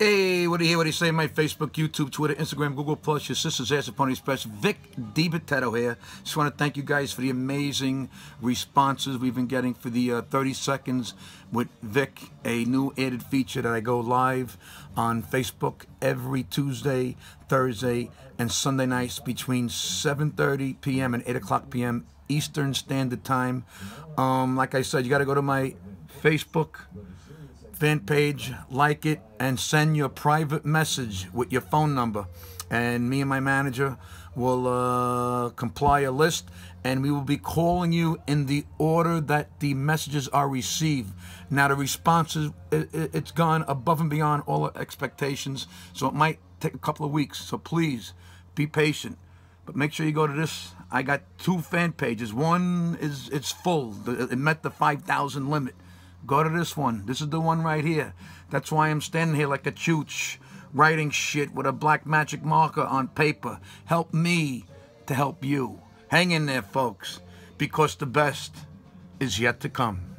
Hey, what do you hear? What do you say? My Facebook, YouTube, Twitter, Instagram, Google Plus, your sister's ass upon express. Vic DiBatetto here. Just want to thank you guys for the amazing responses we've been getting for the uh, 30 seconds with Vic, a new added feature that I go live on Facebook every Tuesday, Thursday, and Sunday nights between 7:30 p.m. and 8 o'clock p.m. Eastern Standard Time. Um, like I said, you got to go to my Facebook fan page, like it, and send your private message with your phone number. And me and my manager will uh, comply a list, and we will be calling you in the order that the messages are received. Now, the responses, it, it's gone above and beyond all our expectations, so it might take a couple of weeks. So please be patient. But make sure you go to this. I got two fan pages. One is it's full. It met the 5,000 limit. Go to this one. This is the one right here. That's why I'm standing here like a chooch, writing shit with a black magic marker on paper. Help me to help you. Hang in there, folks, because the best is yet to come.